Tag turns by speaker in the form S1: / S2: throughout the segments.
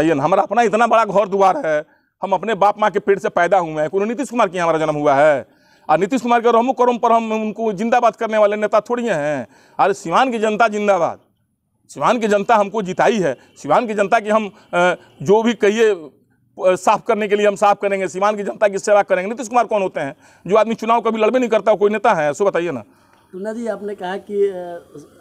S1: आइए हमारा अपना इतना बड़ा घर द्वार है हम अपने बाप माँ के पेट से पैदा हुए हैं कोनो नीतीश कुमार के हमारा जन्म हुआ है और नीतीश कुमार के रहमो करम पर हम उनको जिंदाबाद करने वाले नेता थोड़ी हैं अरे सिवान की जनता जिंदाबाद सिवान की जनता हमको जिताई है सिवान की जनता की हम जो भी कहिए साफ करने के लिए हम साफ करेंगे सिवान की जनता की सेवा करेंगे नीतीश कुमार कौन होते हैं जो आदमी चुनाव कभी लड़बे नहीं करता कोई नेता है सो बताइए ना टूना जी आपने कहा कि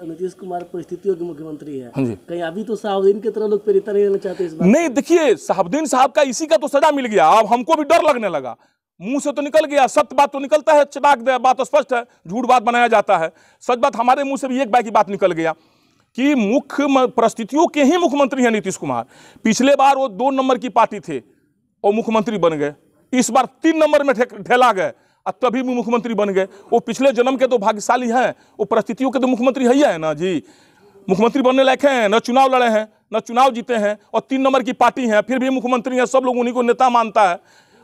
S1: नीतीश कुमार परिस्थितियों के मुख्यमंत्री है हाँ कहीं अभी तो साहबुद्दीन की तरह लोग प्रेरित नहीं लेना चाहते इस बार नहीं देखिए साहबुद्दीन साहब का इसी का तो सजा मिल गया अब हमको भी डर लगने लगा मुंह से तो निकल गया सत्य बात तो निकलता है चटाक दे बात तो स्पष्ट है झूठ बात बनाया जाता है सच बात हमारे मुंह से भी एक बाकी बात निकल गया कि मुख्य परिस्थितियों के ही मुख्यमंत्री हैं नीतीश कुमार पिछले बार वो दो नंबर की पार्टी थे और मुख्यमंत्री बन गए इस बार तीन नंबर में ठेला गए और तभी भी मुख्यमंत्री बन गए वो पिछले जन्म के तो भाग्यशाली हैं वो परिस्थितियों के तो मुख्यमंत्री है ही है ना जी मुख्यमंत्री बनने लायक हैं न चुनाव लड़े हैं न चुनाव जीते हैं और तीन नंबर की पार्टी हैं फिर भी मुख्यमंत्री हैं सब लोग उन्हीं को नेता मानता है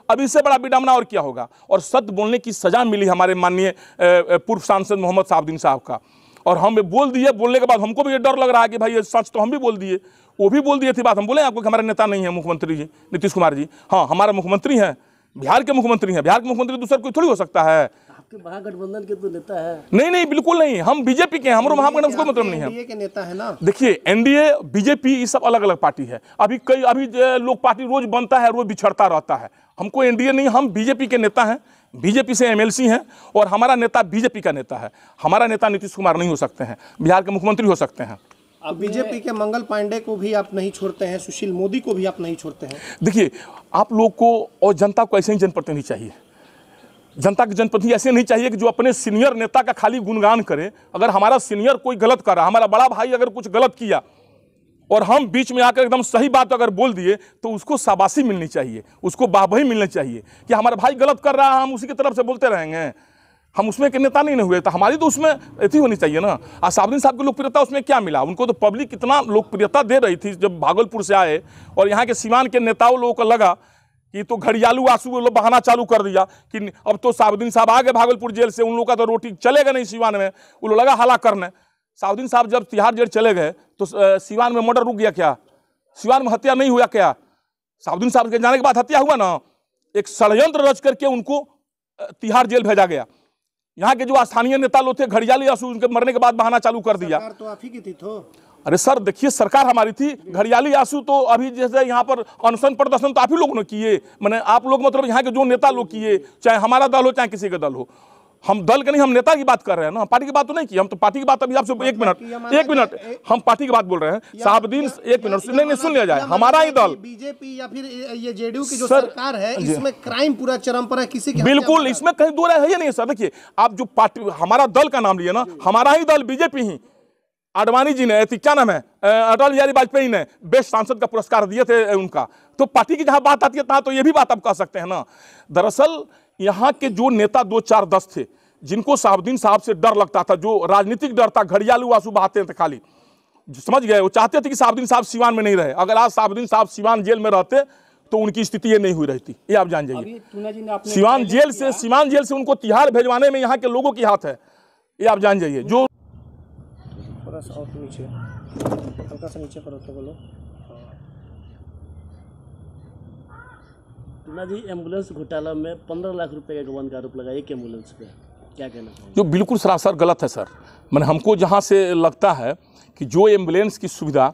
S1: अब इससे बड़ा विडामना और क्या होगा और सत्य बोलने की सज़ा मिली हमारे माननीय पूर्व सांसद मोहम्मद साहबुद्दीन साहब का और हम बोल दिए बोलने के बाद हमको भी ये डर लग रहा है कि भाई ये सच तो हम भी बोल दिए वो भी बोल दिए थी बात हम बोले आपको कि हमारे नेता नहीं है मुख्यमंत्री जी नीतीश कुमार जी हाँ हमारे मुख्यमंत्री हैं बिहार के मुख्यमंत्री हैं बिहार के मुख्यमंत्री दूसरा कोई थोड़ी हो सकता है आपके महागठबंधन के तो नेता है नहीं नहीं बिल्कुल नहीं हम बीजेपी के हैं हमारे महागठबंधन कोई मतलब नहीं है के नेता है ना देखिए एनडीए बीजेपी ये सब अलग अलग पार्टी है अभी कई अभी लोग पार्टी रोज बनता है रोज बिछड़ता रहता है हमको एनडीए नहीं हम बीजेपी के नेता हैं बीजेपी से एमएलसी हैं और हमारा नेता बीजेपी का नेता है हमारा नेता नीतीश कुमार नहीं हो सकते हैं बिहार के मुख्यमंत्री हो सकते हैं तो बीजेपी के मंगल पांडे को भी आप नहीं छोड़ते हैं सुशील मोदी को भी आप नहीं छोड़ते हैं देखिए आप लोग को और जनता को ऐसे ही जनप्रतिनिधि चाहिए जनता के जनप्रतिनिधि ऐसे नहीं चाहिए कि जो अपने सीनियर नेता का खाली गुणगान करें अगर हमारा सीनियर कोई गलत कर रहा हमारा बड़ा भाई अगर कुछ गलत किया और हम बीच में आकर एकदम सही बात अगर बोल दिए तो उसको शाबाशी मिलनी चाहिए उसको बाबही मिलनी चाहिए कि हमारा भाई गलत कर रहा है हम उसी की तरफ से बोलते रहेंगे हम उसमें नेता नहीं हुए तो हमारी तो उसमें अथी होनी चाहिए ना और साबरीन साहब की लोकप्रियता उसमें क्या मिला उनको तो पब्लिक कितना लोकप्रियता दे रही थी जब भागलपुर से आए और यहाँ के सीवान के नेताओं लोगों को लगा कि तो घड़ियालू आंसू लोग बहाना चालू कर दिया कि अब तो साबुद्दीन साहब आ गए भागलपुर जेल से उन लोगों का तो रोटी चलेगा नहीं सीवान में वो लोग लगा हला करने साउदीन साहब जब तिहाड़ जेल चले गए तो सीवान में मर्डर रुक गया क्या सीवान में हत्या नहीं हुआ क्या साउदीन साहब के जाने के बाद हत्या हुआ ना एक षडयंत्र रच करके उनको तिहाड़ जेल भेजा गया यहाँ के जो स्थानीय नेता लोग थे घड़ियाली आंसू उनके मरने के बाद बहाना चालू कर दिया तो आप ही की थी तो अरे सर देखिए सरकार हमारी थी घड़ियाली आंसू तो अभी जैसे यहाँ पर अनशन प्रदर्शन तो आप ही लोगों ने किए मैंने आप लोग मतलब यहाँ के जो नेता लोग किए चाहे हमारा दल हो चाहे किसी का दल हो हम दल के नहीं हम नेता की बात कर रहे हैं ना हम पार्टी की बात तो नहीं की हम तो पार्टी की बात अभी आपसे एक मिनट एक मिनट हम पार्टी की बात बोल रहे हैं साहबुद्दीन एक मिनट नहीं नहीं सुन लिया जाए हमारा ही दल बीजेपी या फिर ये जेडीयू की जो सरकार है इसमें क्राइम पूरा चरम पर है किसी के बिल्कुल इसमें कहीं दूर है है नहीं सर देखिए आप जो पार्टी हमारा दल का नाम लिए ना हमारा ही दल बीजेपी ही आडवाणी जी ने ऐसी क्या नाम है अटल बिहारी वाजपेयी ने बेस्ट सांसद का पुरस्कार दिए थे उनका तो पार्टी की जहां बात आती है तहाँ तो ये भी बात आप कह सकते हैं ना दरअसल यहाँ के जो नेता दो चार दस थे जिनको साहबुद्दीन साहब से डर लगता था जो राजनीतिक डर था घड़ियालू आंसू बहाते थे तो खाली समझ गए वो चाहते थे कि साहबुद्दीन साहब सिवान में नहीं रहे अगर आज साहबुद्दीन साहब सिवान जेल में रहते तो उनकी स्थिति ये नहीं हुई रहती ये आप जान जाइए सिवान जेल से सिवान जेल से उनको तिहार भेजवाने में यहाँ के लोगों की हाथ है ये आप जान जाइए जो थोड़ा सा नीचे हल्का सा नीचे करो तो बोलो नदी एम्बुलेंस घोटाला में पंद्रह लाख रुपए का गबन का आरोप लगा एक एम्बुलेंस पे क्या कहना जो बिल्कुल सरासर गलत है सर मैंने हमको जहाँ से लगता है कि जो एम्बुलेंस की सुविधा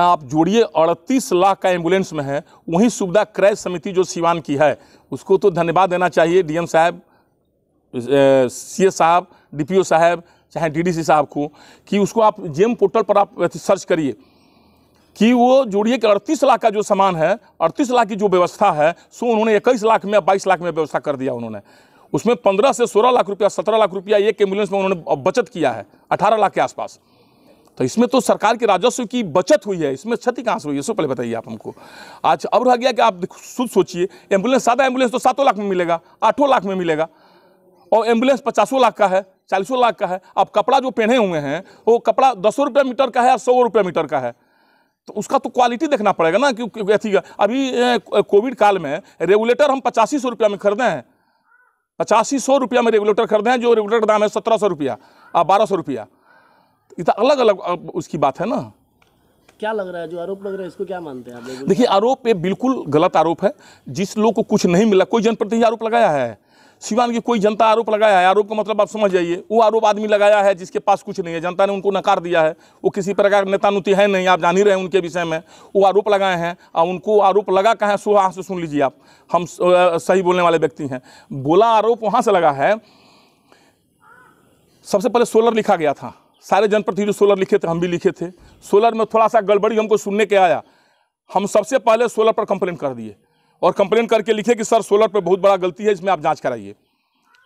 S1: आप जोड़िए अड़तीस लाख का एम्बुलेंस में है वही सुविधा क्रय समिति जो सिवान की है उसको तो धन्यवाद देना चाहिए डीएम साहब सी साहब डीपीओ साहब चाहे डीडीसी साहब को कि उसको आप जेम पोर्टल पर आप सर्च करिए कि वो जोड़िए कि अड़तीस लाख का जो सामान है अड़तीस लाख की जो व्यवस्था है सो उन्होंने इक्कीस लाख में बाईस लाख में व्यवस्था कर दिया उन्होंने उसमें पंद्रह से सोलह लाख रुपया सत्रह लाख रुपया एक एम्बुलेंस में उन्होंने बचत किया है अठारह लाख के आसपास तो इसमें तो सरकार के राजस्व की बचत हुई है इसमें क्षति कहाँ से हुई है सो पहले बताइए आप हमको आज अब रह गया कि आप खुद सोचिए एम्बुलेंस सादा एम्बुलेंस तो सातों लाख में मिलेगा आठों लाख में मिलेगा और एम्बुलेंस पचासों लाख का है चालीसों लाख का है आप कपड़ा जो पहने हुए हैं वो कपड़ा दसों रुपये मीटर का है या सौ रुपये मीटर का है तो उसका तो क्वालिटी देखना पड़ेगा ना क्योंकि अथी अभी कोविड काल में रेगुलेटर हम पचासी सौ रुपया में खरीदे हैं पचासी सौ रुपया में रेगुलेटर खरीदे हैं जो रेगुलेटर दाम है सत्रह सौ रुपया और बारह सौ रुपया ये तो अलग अलग उसकी बात है ना क्या लग रहा है जो आरोप लग रहा है इसको क्या मानते हैं आप देखिए आरोप ये बिल्कुल गलत आरोप है जिस लोग को कुछ नहीं मिला कोई जनप्रतिनिधि आरोप लगाया है सिवान की कोई जनता आरोप लगाया है आरोप का मतलब आप समझ जाइए वो आरोप आदमी लगाया है जिसके पास कुछ नहीं है जनता ने उनको नकार दिया है वो किसी प्रकार नेतानुति है नहीं आप जान ही रहे हैं उनके विषय में वो आरोप लगाए हैं और उनको आरोप लगा कहाँ सो वहाँ से सुन लीजिए आप हम सही बोलने वाले व्यक्ति हैं बोला आरोप वहाँ से लगा है सबसे पहले सोलर लिखा गया था सारे जनप्रतिनिधि सोलर लिखे थे हम भी लिखे थे सोलर में थोड़ा सा गड़बड़ी हमको सुनने के आया हम सबसे पहले सोलर पर कंप्लेन कर दिए और कंप्लेन करके लिखे कि सर सोलर पर बहुत बड़ा गलती है इसमें आप जाँच कराइए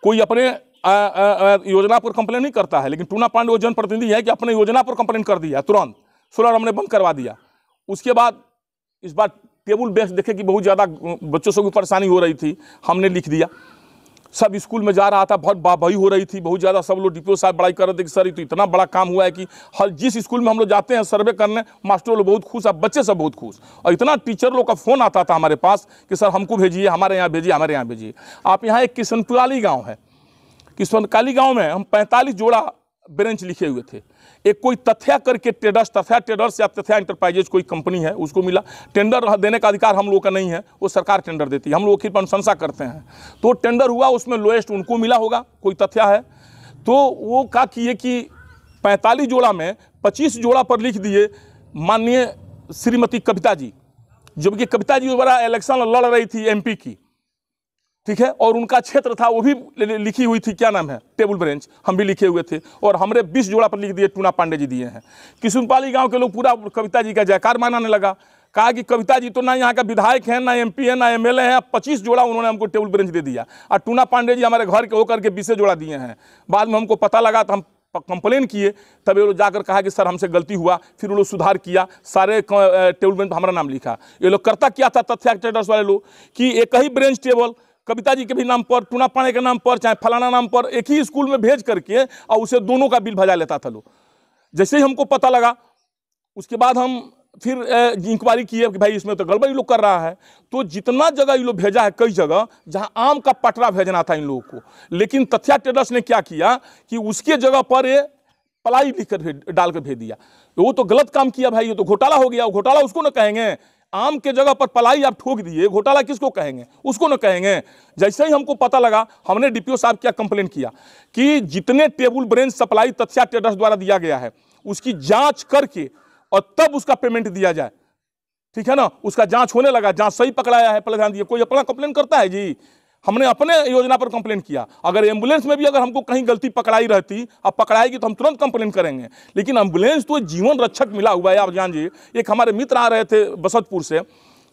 S1: कोई अपने आ, आ, आ, योजना पर कंप्लेन नहीं करता है लेकिन टूना पांडे वो जनप्रतिनिधि है कि अपने योजना पर कंप्लेन कर दिया तुरंत सोलर हमने बंद करवा दिया उसके बाद इस बार टेबल बेस देखे कि बहुत ज़्यादा बच्चों से परेशानी हो रही थी हमने लिख दिया सब स्कूल में जा रहा था बहुत बाबाई हो रही थी बहुत ज़्यादा सब लोग डी साहब बड़ाई कर रहे थे कि सर ये तो इतना बड़ा काम हुआ है कि हर जिस स्कूल में हम लोग जाते हैं सर्वे करने मास्टर लोग बहुत खुश आप बच्चे सब बहुत खुश और इतना टीचर लोग का फ़ोन आता था हमारे पास कि सर हमको भेजिए हमारे यहाँ भेजिए हमारे यहाँ भेजिए आप यहाँ एक किशनपुराली गाँव है किशनकाली गाँव में हम पैंतालीस जोड़ा ब्रेंच लिखे हुए थे एक कोई तथ्या करके ट्रेडर्स तथ्या ट्रेडर्स या तथ्या इंटरप्राइजेज कोई कंपनी है उसको मिला टेंडर देने का अधिकार हम लोग का नहीं है वो सरकार टेंडर देती है हम लोग की अनुशंसा करते हैं तो टेंडर हुआ उसमें लोएस्ट उनको मिला होगा कोई तथ्या है तो वो का किए कि पैंतालीस जोड़ा में पच्चीस जोड़ा पर लिख दिए माननीय श्रीमती कविता जी जबकि कविता जी द्वारा इलेक्शन लड़ रही थी एमपी की ठीक है और उनका क्षेत्र था वो भी लिखी हुई थी क्या नाम है टेबल ब्रेंच हम भी लिखे हुए थे और हमारे बीस जोड़ा पर लिख दिए टूना पांडे जी दिए हैं किशुनपाली गाँव के लोग पूरा कविता जी का जयकार मनाने लगा कहा कि कविता जी तो ना यहाँ का विधायक हैं ना एमपी है ना एमएलए हैं पच्चीस जोड़ा उन्होंने हमको टेबल ब्रेंच दे दिया और टूना पांडे जी हमारे घर के होकर के बीसें जोड़ा दिए हैं बाद में हमको पता लगा तो हम कंप्लेन किए तब ये लोग जाकर कहा कि सर हमसे गलती हुआ फिर वो लोग सुधार किया सारे टेबल ब्रेंच हमारा नाम लिखा ये लोग करता क्या था तथ्य ट्रेडर्स वाले लोग कि एक ही ब्रेंच टेबल कविता जी के भी नाम पर टूना पाणे के नाम पर चाहे फलाना नाम पर एक ही स्कूल में भेज करके और उसे दोनों का बिल भजा लेता था लोग जैसे ही हमको पता लगा उसके बाद हम फिर इंक्वायरी किए कि भाई इसमें तो गड़बड़ी लोग कर रहा है तो जितना जगह ये लोग भेजा है कई जगह जहां आम का पटरा भेजना था इन लोगों को लेकिन तथ्या ट्रेडर्स ने क्या किया कि उसके जगह पर ये पलाई लिखकर कर भेज दिया तो वो तो गलत काम किया भाई ये तो घोटाला हो गया घोटाला उसको ना कहेंगे आम के जगह पर पलाई आप ठोक दिए घोटाला किसको कहेंगे उसको ना कहेंगे जैसे ही हमको पता लगा हमने डीपीओ साहब क्या कंप्लेन किया कि जितने टेबल ब्रेन सप्लाई तत्स्या ट्रेडर्स द्वारा दिया गया है उसकी जांच करके और तब उसका पेमेंट दिया जाए ठीक है ना उसका जांच होने लगा जांच सही पकड़ाया है पहले ध्यान दिए कोई अपना कंप्लेन करता है जी हमने अपने योजना पर कंप्लेन किया अगर एम्बुलेंस में भी अगर हमको कहीं गलती पकड़ाई रहती अब पकड़ाएगी तो हम तुरंत कंप्लेन करेंगे लेकिन एम्बुलेंस तो जीवन रक्षक मिला हुआ है आप जान जी एक हमारे मित्र आ रहे थे बसतपुर से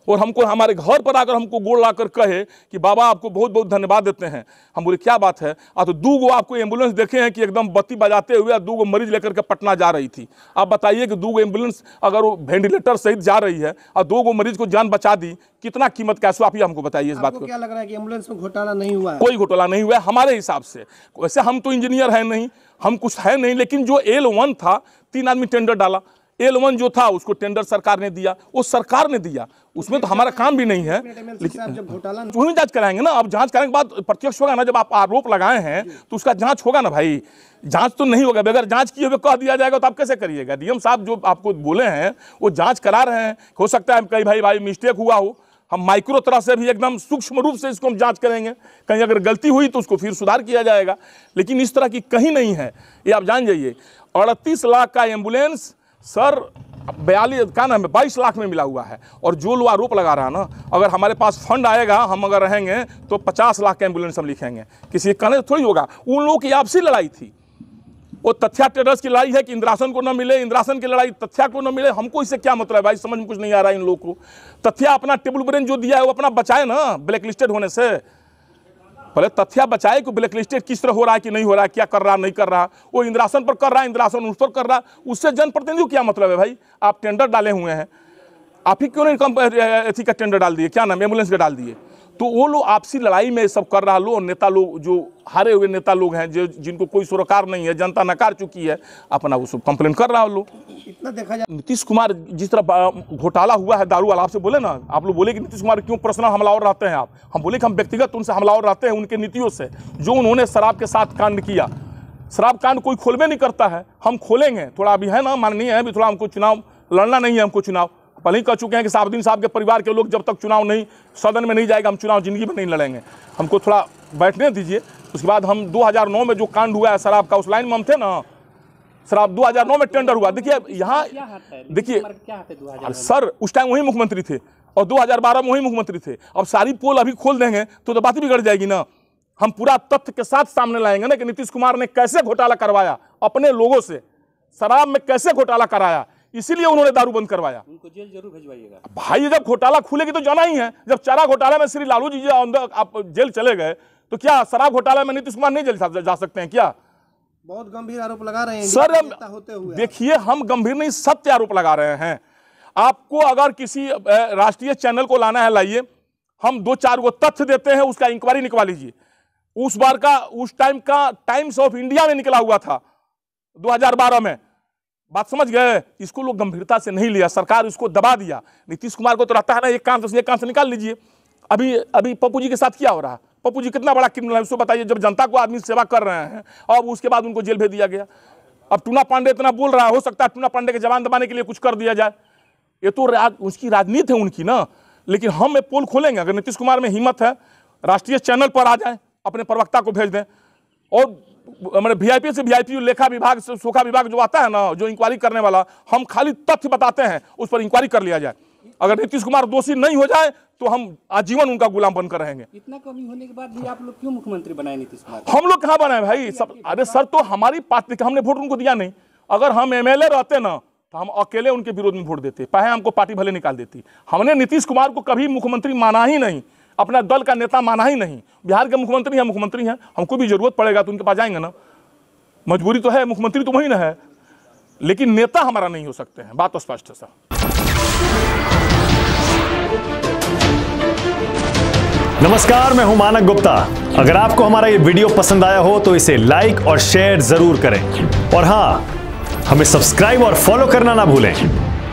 S1: और हमको हमारे घर पर आकर हमको गोड़ ला कर कहे कि बाबा आपको बहुत बहुत धन्यवाद देते हैं हम बोले क्या बात है आ तो दो गो आपको एम्बुलेंस देखे हैं कि एकदम बत्ती बजाते हुए दो गो मरीज लेकर के पटना जा रही थी आप बताइए कि दो गो एम्बुलेंस अगर वो वेंटिलेटर सहित जा रही है और दो गो मरीज को जान बचा दी कितना कीमत कैसे आप ही हमको बताइए इस बात को क्या लग रहा है कि एम्बुलेंस में घोटाला नहीं हुआ कोई घोटाला नहीं हुआ हमारे हिसाब से वैसे हम तो इंजीनियर हैं नहीं हम कुछ है नहीं लेकिन जो एल वन था तीन आदमी टेंडर डाला एल वन जो था उसको टेंडर सरकार ने दिया वो सरकार ने दिया उसमें तो हमारा काम भी नहीं है लेकिन वही जांच कराएंगे ना अब जांच कराने के बाद प्रत्यक्ष होगा ना जब आप आरोप लगाए हैं तो उसका जांच होगा ना भाई जांच तो नहीं होगा अगर जांच किए हुए कह दिया जाएगा तो आप कैसे करिएगा डीएम साहब जो आपको बोले हैं वो जाँच करा रहे हैं हो सकता है कई भाई भाई मिस्टेक हुआ हो हम माइक्रो तरह से भी एकदम सूक्ष्म रूप से इसको हम जांच करेंगे कहीं अगर गलती हुई तो उसको फिर सुधार किया जाएगा लेकिन इस तरह की कहीं नहीं है ये आप जान जाइए अड़तीस लाख का एम्बुलेंस सर बयालीस क्या नाम है बाईस लाख में मिला हुआ है और जो लोग आरोप लगा रहा है ना अगर हमारे पास फंड आएगा हम अगर रहेंगे तो पचास लाख के एम्बुलेंस हम लिखेंगे किसी के कहने थोड़ी होगा उन लोगों की आपसी लड़ाई थी वो तथ्या ट्रेडर्स की लड़ाई है कि इंद्रासन को न मिले इंद्रासन की लड़ाई तथ्या को न मिले हमको इससे क्या मतलब है भाई समझ में कुछ नहीं आ रहा है इन लोग को तथ्या अपना टेबल ब्रेन जो दिया है वो अपना बचाए ना ब्लैक लिस्टेड होने से पहले तथ्य बचाए कि ब्लैकलिस्टेड किस तरह हो रहा है कि नहीं हो रहा है क्या कर रहा नहीं कर रहा वो इंद्रासन पर कर रहा है इंद्रासन उस पर कर रहा उससे जनप्रतिनिधि को क्या मतलब है भाई आप टेंडर डाले हुए हैं आप ही क्यों नहीं कम अथी का टेंडर डाल दिए क्या नाम एम्बुलेंस का डाल दिए तो वो लोग आपसी लड़ाई में सब कर रहा लोग नेता लोग जो हारे हुए नेता लोग हैं जो जिनको कोई सुरकार नहीं है जनता नकार चुकी है अपना वो सब कंप्लेन कर रहा लोग इतना देखा जाए नीतीश कुमार जिस तरह घोटाला हुआ है दारू वाला आपसे बोले ना आप लोग बोले कि नीतीश कुमार क्यों पर्सनल हमलावर रहते हैं आप हम बोले कि हम व्यक्तिगत उनसे हमलावर रहते हैं उनके नीतियों से जो उन्होंने शराब के साथ कांड किया शराब कांड कोई खोलबे नहीं करता है हम खोलेंगे थोड़ा अभी है ना माननीय है अभी थोड़ा हमको चुनाव लड़ना नहीं है हमको चुनाव पहले ही कह चुके हैं कि साहबुद्दीन साहब के परिवार के लोग जब तक चुनाव नहीं सदन में नहीं जाएगा हम चुनाव ज़िंदगी में नहीं लड़ेंगे हमको थोड़ा बैठने दीजिए उसके बाद हम 2009 में जो कांड हुआ है शराब का उस लाइन में हम थे ना शराब 2009 में टेंडर हुआ देखिए यहाँ देखिए सर उस टाइम वही मुख्यमंत्री थे और दो में वही मुख्यमंत्री थे अब सारी पोल अभी खोल देंगे तो, तो बात बिगड़ जाएगी ना हम पूरा तथ्य के साथ सामने लाएंगे ना कि नीतीश कुमार ने कैसे घोटाला करवाया अपने लोगों से शराब में कैसे घोटाला कराया इसीलिए उन्होंने दारू बंद करवाया उनको जेल जरूर भेजवाइएगा भाई जब घोटाला खुलेगी तो जाना ही है जब चारा घोटाला में श्री लालू जी आप जेल चले गए तो क्या शराब घोटाला में नीतीश कुमार नहीं जेल जा सकते हैं क्या बहुत गंभीर आरोप लगा रहे हैं सर होते हुए देखिए हम गंभीर नहीं सत्य आरोप लगा रहे हैं आपको अगर किसी राष्ट्रीय चैनल को लाना है लाइए हम दो चार गो तथ्य देते हैं उसका इंक्वायरी निकवा लीजिए उस बार का उस टाइम का टाइम्स ऑफ इंडिया में निकला हुआ था 2012 में बात समझ गए इसको लोग गंभीरता से नहीं लिया सरकार इसको दबा दिया नीतीश कुमार को तो रहता है ना एक काम से एक काम से निकाल लीजिए अभी अभी पप्पू जी के साथ क्या हो रहा है पप्पू जी कितना बड़ा क्रिमिनल है उसको बताइए जब जनता को आदमी सेवा कर रहे हैं और उसके बाद उनको जेल भेज दिया गया अब टूना पांडे इतना बोल रहा हो सकता है टूना पांडे के जवान दबाने के लिए कुछ कर दिया जाए ये तो राज, उसकी राजनीति है उनकी ना लेकिन हम ये पोल खोलेंगे अगर नीतीश कुमार में हिम्मत है राष्ट्रीय चैनल पर आ जाए अपने प्रवक्ता को भेज दें और मैंने वीआईपी से वीआईपी लेखा विभाग से सूखा विभाग जो आता है ना जो इंक्वायरी करने वाला हम खाली तथ्य बताते हैं उस पर इंक्वायरी कर लिया जाए अगर नीतीश कुमार दोषी नहीं हो जाए तो हम आजीवन उनका गुलाम बनकर रहेंगे इतना कमी होने के बाद भी आप लोग क्यों मुख्यमंत्री बनाए नीतीश कुमार हम लोग कहाँ बनाए भाई सब अरे सर तो हमारी पार्टी हमने वोट उनको दिया नहीं अगर हम एम रहते ना तो हम अकेले उनके विरोध में वोट देते पहे हमको पार्टी भले निकाल देती हमने नीतीश कुमार को कभी मुख्यमंत्री माना ही नहीं अपना दल का नेता माना ही नहीं बिहार के मुख्यमंत्री हैं मुख्यमंत्री हैं हमको भी जरूरत पड़ेगा तो उनके पास जाएंगे ना मजबूरी तो है मुख्यमंत्री तो वही ना है लेकिन नेता हमारा नहीं हो सकते हैं बात तो स्पष्ट है सर नमस्कार मैं हूं मानक गुप्ता अगर आपको हमारा ये वीडियो पसंद आया हो तो इसे लाइक और शेयर जरूर करें और हाँ हमें सब्सक्राइब और फॉलो करना ना भूलें